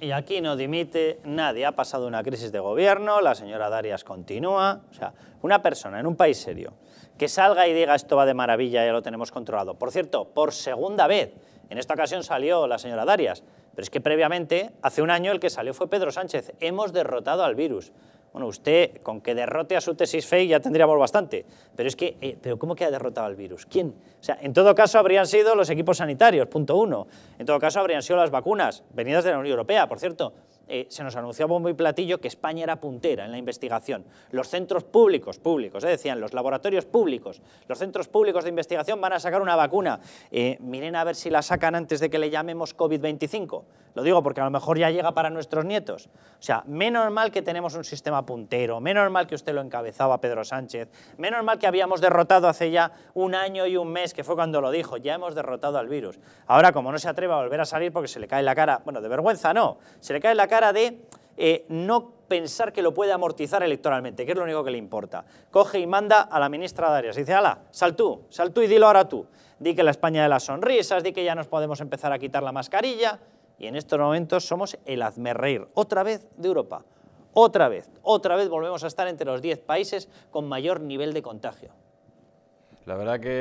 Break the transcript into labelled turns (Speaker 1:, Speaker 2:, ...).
Speaker 1: Y aquí no dimite nadie. Ha pasado una crisis de gobierno, la señora Darias continúa. O sea, una persona en un país serio que salga y diga esto va de maravilla, ya lo tenemos controlado. Por cierto, por segunda vez, en esta ocasión salió la señora Darias, pero es que previamente, hace un año, el que salió fue Pedro Sánchez. Hemos derrotado al virus. Bueno, usted con que derrote a su tesis fake ya tendríamos bastante. Pero es que, eh, ¿pero cómo que ha derrotado al virus? ¿Quién? O sea, en todo caso habrían sido los equipos sanitarios, punto uno. En todo caso habrían sido las vacunas, venidas de la Unión Europea, por cierto. Eh, se nos anunciaba muy platillo que España era puntera en la investigación. Los centros públicos, públicos, eh, decían, los laboratorios públicos, los centros públicos de investigación van a sacar una vacuna. Eh, miren a ver si la sacan antes de que le llamemos COVID-25. Lo digo porque a lo mejor ya llega para nuestros nietos. O sea, menos mal que tenemos un sistema puntero, menos mal que usted lo encabezaba Pedro Sánchez, menos mal que habíamos derrotado hace ya un año y un mes, que fue cuando lo dijo, ya hemos derrotado al virus. Ahora, como no se atreve a volver a salir porque se le cae la cara, bueno, de vergüenza no, se le cae la cara de eh, no pensar que lo puede amortizar electoralmente, que es lo único que le importa. Coge y manda a la ministra de Arias. dice, ala, sal tú, sal tú y dilo ahora tú. Di que la España de las sonrisas, di que ya nos podemos empezar a quitar la mascarilla. Y en estos momentos somos el Azmerreir otra vez, de Europa. Otra vez, otra vez volvemos a estar entre los 10 países con mayor nivel de contagio. La verdad que...